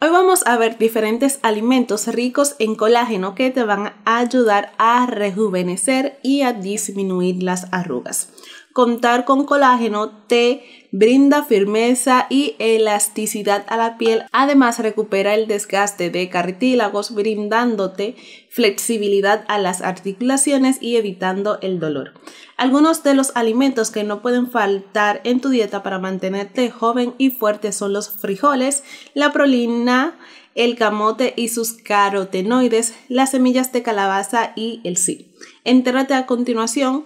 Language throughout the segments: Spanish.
Hoy vamos a ver diferentes alimentos ricos en colágeno que te van a ayudar a rejuvenecer y a disminuir las arrugas. Contar con colágeno te brinda firmeza y elasticidad a la piel. Además, recupera el desgaste de cartílagos, brindándote flexibilidad a las articulaciones y evitando el dolor. Algunos de los alimentos que no pueden faltar en tu dieta para mantenerte joven y fuerte son los frijoles, la prolina, el camote y sus carotenoides, las semillas de calabaza y el sí. Entérate a continuación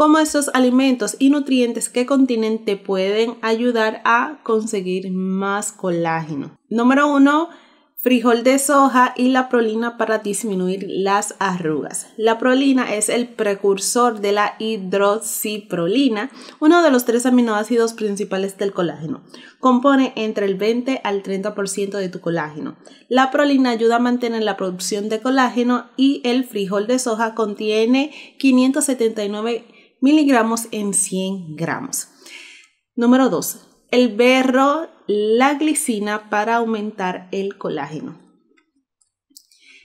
cómo esos alimentos y nutrientes que contienen te pueden ayudar a conseguir más colágeno. Número 1, frijol de soja y la prolina para disminuir las arrugas. La prolina es el precursor de la hidroxiprolina, uno de los tres aminoácidos principales del colágeno. Compone entre el 20 al 30% de tu colágeno. La prolina ayuda a mantener la producción de colágeno y el frijol de soja contiene 579 miligramos en 100 gramos. Número 2. El berro, la glicina para aumentar el colágeno.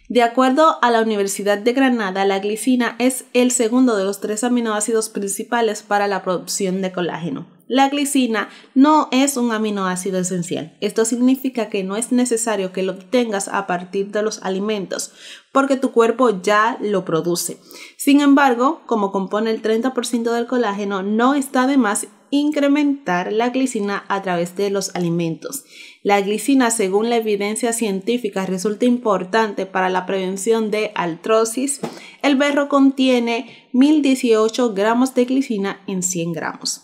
De acuerdo a la Universidad de Granada, la glicina es el segundo de los tres aminoácidos principales para la producción de colágeno. La glicina no es un aminoácido esencial. Esto significa que no es necesario que lo obtengas a partir de los alimentos, porque tu cuerpo ya lo produce. Sin embargo, como compone el 30% del colágeno, no está de más incrementar la glicina a través de los alimentos. La glicina, según la evidencia científica, resulta importante para la prevención de artrosis. El berro contiene 1018 gramos de glicina en 100 gramos.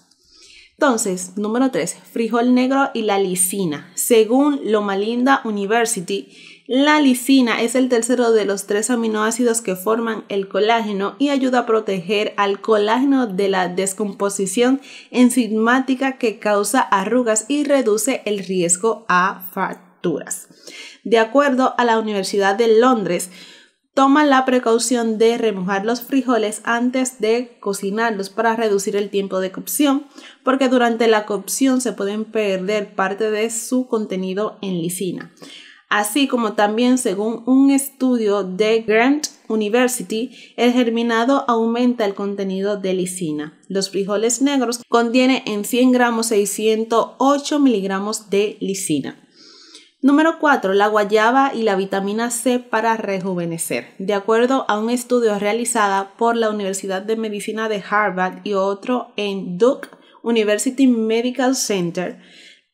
Entonces, número 3, frijol negro y la lisina. Según Loma University, la lisina es el tercero de los tres aminoácidos que forman el colágeno y ayuda a proteger al colágeno de la descomposición enzimática que causa arrugas y reduce el riesgo a fracturas. De acuerdo a la Universidad de Londres, Toma la precaución de remojar los frijoles antes de cocinarlos para reducir el tiempo de cocción, porque durante la cocción se pueden perder parte de su contenido en lisina. Así como también según un estudio de Grant University, el germinado aumenta el contenido de lisina. Los frijoles negros contienen en 100 gramos 608 miligramos de lisina. Número 4. La guayaba y la vitamina C para rejuvenecer. De acuerdo a un estudio realizado por la Universidad de Medicina de Harvard y otro en Duke University Medical Center,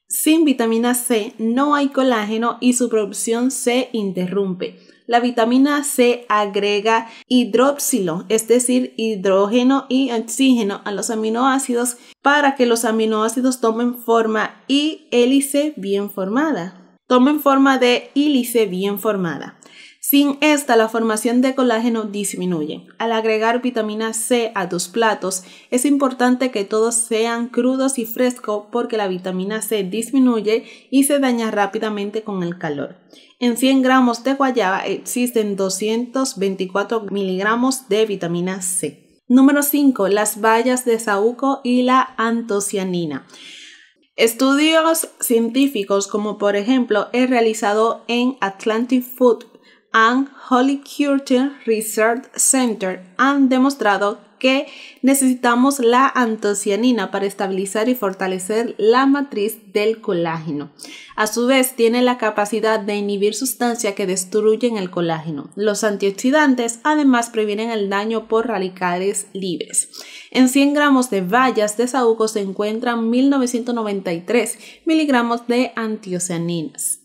sin vitamina C no hay colágeno y su producción se interrumpe. La vitamina C agrega hidróxilo, es decir, hidrógeno y oxígeno a los aminoácidos para que los aminoácidos tomen forma y hélice bien formada tomen forma de hílice bien formada. Sin esta, la formación de colágeno disminuye. Al agregar vitamina C a tus platos, es importante que todos sean crudos y frescos porque la vitamina C disminuye y se daña rápidamente con el calor. En 100 gramos de guayaba existen 224 miligramos de vitamina C. Número 5. Las bayas de saúco y la antocianina. Estudios científicos como por ejemplo he realizado en Atlantic Food and Holy Curtain Research Center han demostrado que necesitamos la antocianina para estabilizar y fortalecer la matriz del colágeno. A su vez, tiene la capacidad de inhibir sustancias que destruyen el colágeno. Los antioxidantes además previenen el daño por radicales libres. En 100 gramos de bayas de saúco se encuentran 1993 miligramos de antocianinas.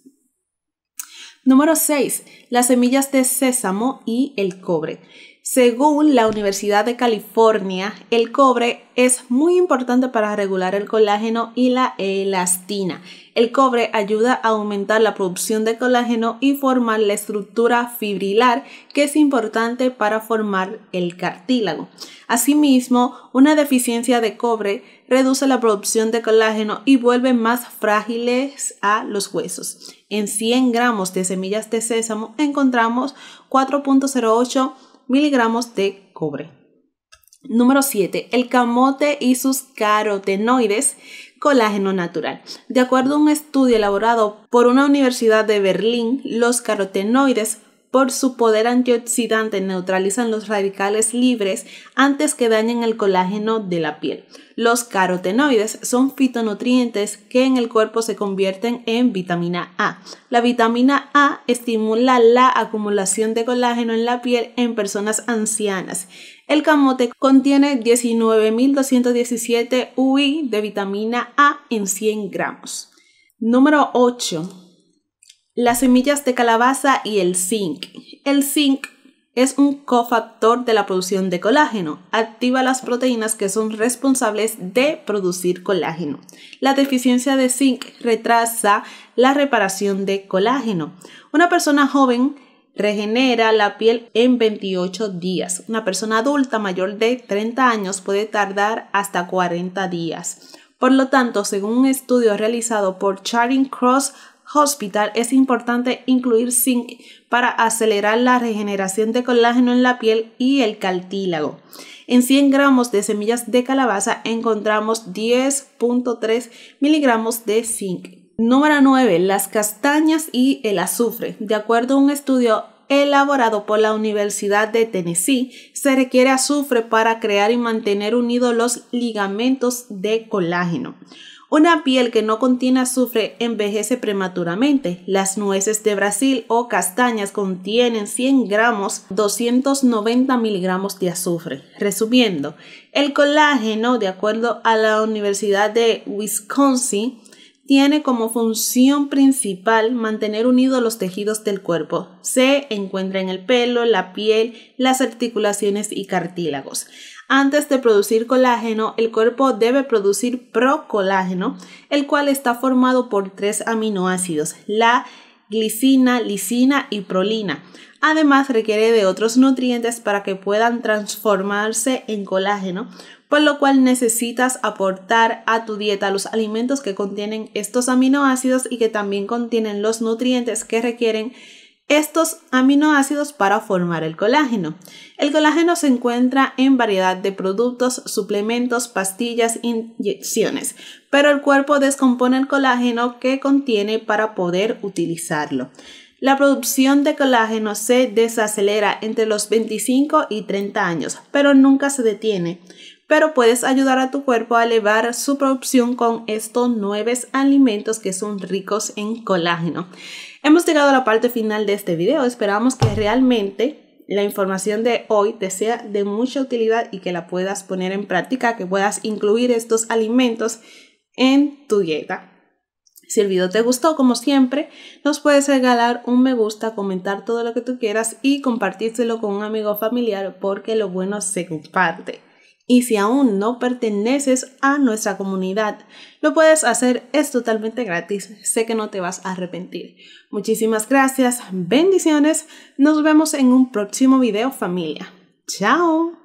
Número 6. Las semillas de sésamo y el cobre. Según la Universidad de California, el cobre es muy importante para regular el colágeno y la elastina. El cobre ayuda a aumentar la producción de colágeno y formar la estructura fibrilar que es importante para formar el cartílago. Asimismo, una deficiencia de cobre reduce la producción de colágeno y vuelve más frágiles a los huesos. En 100 gramos de semillas de sésamo encontramos 4.08 miligramos de cobre. Número 7. El camote y sus carotenoides colágeno natural. De acuerdo a un estudio elaborado por una universidad de Berlín, los carotenoides por su poder antioxidante neutralizan los radicales libres antes que dañen el colágeno de la piel. Los carotenoides son fitonutrientes que en el cuerpo se convierten en vitamina A. La vitamina A estimula la acumulación de colágeno en la piel en personas ancianas. El camote contiene 19.217 UI de vitamina A en 100 gramos. Número 8 las semillas de calabaza y el zinc. El zinc es un cofactor de la producción de colágeno. Activa las proteínas que son responsables de producir colágeno. La deficiencia de zinc retrasa la reparación de colágeno. Una persona joven regenera la piel en 28 días. Una persona adulta mayor de 30 años puede tardar hasta 40 días. Por lo tanto, según un estudio realizado por Charing Cross Hospital es importante incluir zinc para acelerar la regeneración de colágeno en la piel y el cartílago. En 100 gramos de semillas de calabaza encontramos 10.3 miligramos de zinc. Número 9. Las castañas y el azufre. De acuerdo a un estudio elaborado por la Universidad de Tennessee, se requiere azufre para crear y mantener unidos los ligamentos de colágeno. Una piel que no contiene azufre envejece prematuramente. Las nueces de Brasil o castañas contienen 100 gramos, 290 miligramos de azufre. Resumiendo, el colágeno, de acuerdo a la Universidad de Wisconsin, tiene como función principal mantener unidos los tejidos del cuerpo. Se encuentra en el pelo, la piel, las articulaciones y cartílagos. Antes de producir colágeno, el cuerpo debe producir procolágeno, el cual está formado por tres aminoácidos, la glicina, lisina y prolina. Además requiere de otros nutrientes para que puedan transformarse en colágeno, por lo cual necesitas aportar a tu dieta los alimentos que contienen estos aminoácidos y que también contienen los nutrientes que requieren estos aminoácidos para formar el colágeno. El colágeno se encuentra en variedad de productos, suplementos, pastillas, inyecciones, pero el cuerpo descompone el colágeno que contiene para poder utilizarlo. La producción de colágeno se desacelera entre los 25 y 30 años, pero nunca se detiene pero puedes ayudar a tu cuerpo a elevar su producción con estos nuevos alimentos que son ricos en colágeno. Hemos llegado a la parte final de este video, esperamos que realmente la información de hoy te sea de mucha utilidad y que la puedas poner en práctica, que puedas incluir estos alimentos en tu dieta. Si el video te gustó, como siempre, nos puedes regalar un me gusta, comentar todo lo que tú quieras y compartírselo con un amigo o familiar porque lo bueno se comparte. Y si aún no perteneces a nuestra comunidad, lo puedes hacer, es totalmente gratis, sé que no te vas a arrepentir. Muchísimas gracias, bendiciones, nos vemos en un próximo video familia. ¡Chao!